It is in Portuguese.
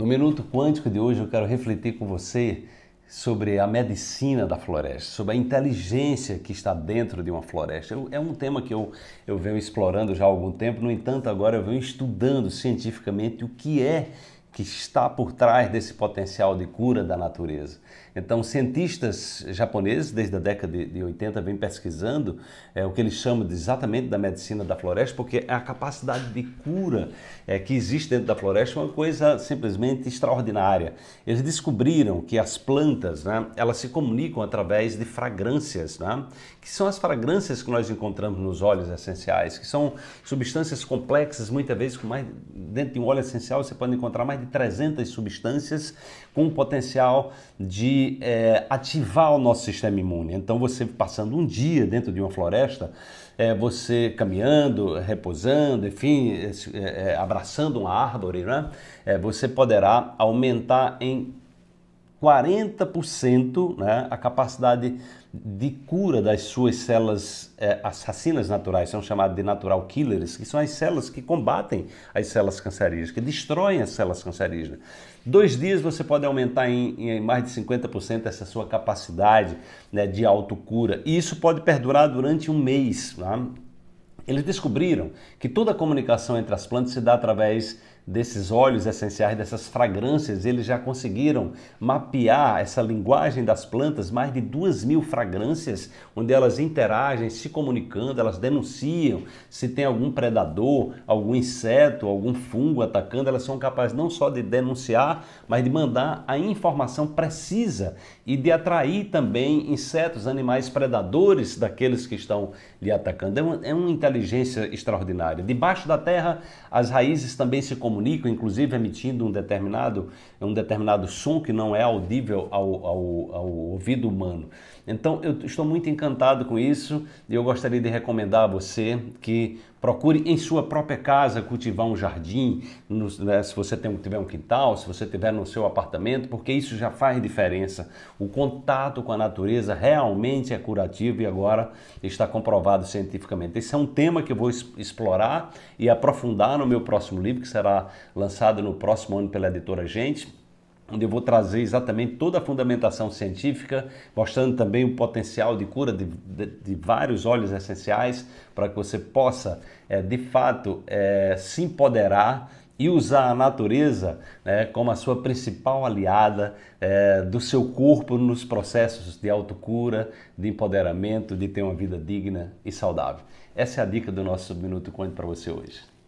No Minuto Quântico de hoje eu quero refletir com você sobre a medicina da floresta, sobre a inteligência que está dentro de uma floresta. Eu, é um tema que eu, eu venho explorando já há algum tempo, no entanto, agora eu venho estudando cientificamente o que é que está por trás desse potencial de cura da natureza. Então, cientistas japoneses, desde a década de, 80, vêm pesquisando é, o que eles chamam de exatamente da medicina da floresta, porque é a capacidade de cura é, que existe dentro da floresta é uma coisa simplesmente extraordinária. Eles descobriram que as plantas, né, elas se comunicam através de fragrâncias, né, que são as fragrâncias que nós encontramos nos óleos essenciais, que são substâncias complexas, muitas vezes, mais, dentro de um óleo essencial você pode encontrar mais de 300 substâncias com o potencial de é, ativar o nosso sistema imune. Então, você passando um dia dentro de uma floresta, é, você caminhando, repousando, enfim, é, abraçando uma árvore, né? você poderá aumentar em 40% né, a capacidade de cura das suas células é, assassinas naturais, são chamadas de natural killers, que são as células que combatem as células cancerígenas, que destroem as células cancerígenas. Dois dias você pode aumentar em, em mais de 50% essa sua capacidade né, de autocura, e isso pode perdurar durante um mês. Né? Eles descobriram que toda a comunicação entre as plantas se dá através desses óleos essenciais, dessas fragrâncias, eles já conseguiram mapear essa linguagem das plantas, mais de duas mil fragrâncias, onde elas interagem, se comunicando, elas denunciam se tem algum predador, algum inseto, algum fungo atacando, elas são capazes não só de denunciar, mas de mandar a informação precisa e de atrair também insetos, animais predadores daqueles que estão lhe atacando. É uma, é uma inteligência extraordinária. Debaixo da terra, as raízes também se comunicam comunicam, inclusive emitindo um determinado, um determinado som que não é audível ao, ao, ao ouvido humano. Então eu estou muito encantado com isso e eu gostaria de recomendar a você que Procure em sua própria casa cultivar um jardim, no, né, se você tem, tiver um quintal, se você tiver no seu apartamento, porque isso já faz diferença. O contato com a natureza realmente é curativo e agora está comprovado cientificamente. Esse é um tema que eu vou explorar e aprofundar no meu próximo livro, que será lançado no próximo ano pela editora Gente onde eu vou trazer exatamente toda a fundamentação científica, mostrando também o potencial de cura de, de, de vários óleos essenciais, para que você possa, é, de fato, é, se empoderar e usar a natureza né, como a sua principal aliada é, do seu corpo nos processos de autocura, de empoderamento, de ter uma vida digna e saudável. Essa é a dica do nosso Minuto Conte para você hoje.